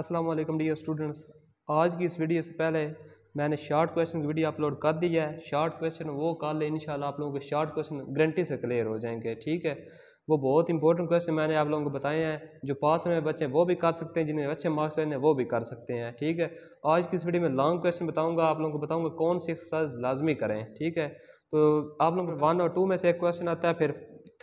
अस्सलाम वालेकुम dear students आज की इस वीडियो से पहले मैंने शॉर्ट क्वेश्चन की वीडियो अपलोड कर दी है शॉर्ट क्वेश्चन वो कल इन आप लोगों के शार्ट क्वेश्चन गारंटी से क्लियर हो जाएंगे ठीक है वो बहुत इंपॉर्टेंट क्वेश्चन मैंने आप लोगों को बताए हैं जो पास हुए बच्चे वो भी कर सकते हैं जिन्हें अच्छे मार्क्स लेने वो भी कर सकते हैं ठीक है आज की इस वीडियो में लॉन्ग क्वेश्चन बताऊँगा आप लोगों को बताऊँगा कौन सी एक्सरसाइज लाजमी करें ठीक है तो आप लोगों को वन और टू में से एक क्वेश्चन आता है फिर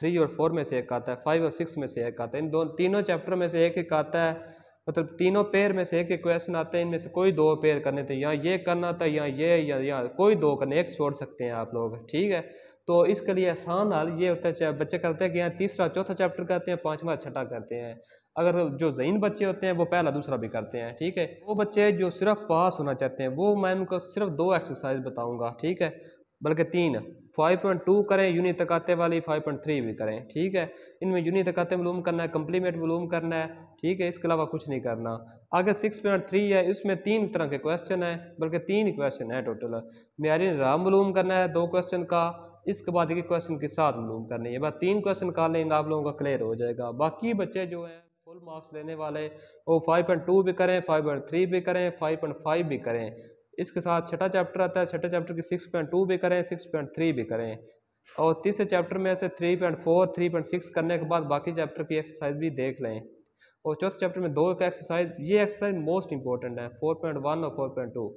थ्री और फोर में से एक आता है फाइव और सिक्स में से एक आता है इन दो तीनों चैप्टर में से एक एक आता है मतलब तीनों पेयर में से एक एक क्वेश्चन आते हैं इनमें से कोई दो पेयर करने थे या ये करना था या ये या या कोई दो करने एक छोड़ सकते हैं आप लोग ठीक है तो इसके लिए आसान हाल ये होता है बच्चे करते हैं कि यहाँ तीसरा चौथा चैप्टर करते हैं पाँचवा छठा करते हैं अगर जो जहीन बच्चे होते हैं वो पहला दूसरा भी करते हैं ठीक है वो बच्चे जो सिर्फ पास होना चाहते हैं वो मैं उनको सिर्फ दो एक्सरसाइज बताऊंगा ठीक है बल्कि तीन 5.2 करें यूनिट तकाते वाली 5.3 भी करें ठीक है इनमें यूनिट तकाते मलूम करना है कम्प्लीमेंट मलूम करना है ठीक है इसके अलावा कुछ नहीं करना आगे 6.3 है इसमें तीन तरह के क्वेश्चन हैं बल्कि तीन क्वेश्चन हैं टोटल म्यारी राम मलूम करना है दो क्वेश्चन का इसके बाद एक क्वेश्चन के साथ मलूम करनी है बस तीन क्वेश्चन का लेंगे आप लोगों का क्लियर हो जाएगा बाकी बच्चे जो हैं फुल मार्क्स लेने वाले वो टू भी करें थ्री भी करें फाइव भी करें इसके साथ छठा चैप्टर आता है छठे चैप्टर की सिक्स पॉइंट टू भी करें सिक्स पॉइंट थ्री भी करें और तीसरे चैप्टर में से three point four three point six करने के बाद बाकी चैप्टर की एक्सरसाइज भी देख लें और चौथे चैप्टर में दो का एक्सरसाइज ये एक्सरसाइज मोस्ट इंपॉर्टेंट है फोर पॉइंट वन और फोर पॉइंट टू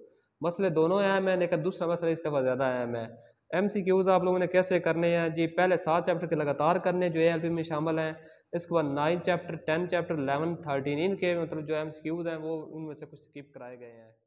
मसले दोनों अहम है लेकिन दूसरा मसला इस दफ़ा ज़्यादा अहम है एम सी क्यूज़ आप लोगों ने कैसे करने हैं जी पहले सात चैप्टर के लगातार करने जो ए एल पी में शामिल हैं इसके बाद nine chapter ten chapter eleven thirteen इनके मतलब जो एम सी क्यूज़ हैं वो उनमें से कुछ स्किप कराए गए हैं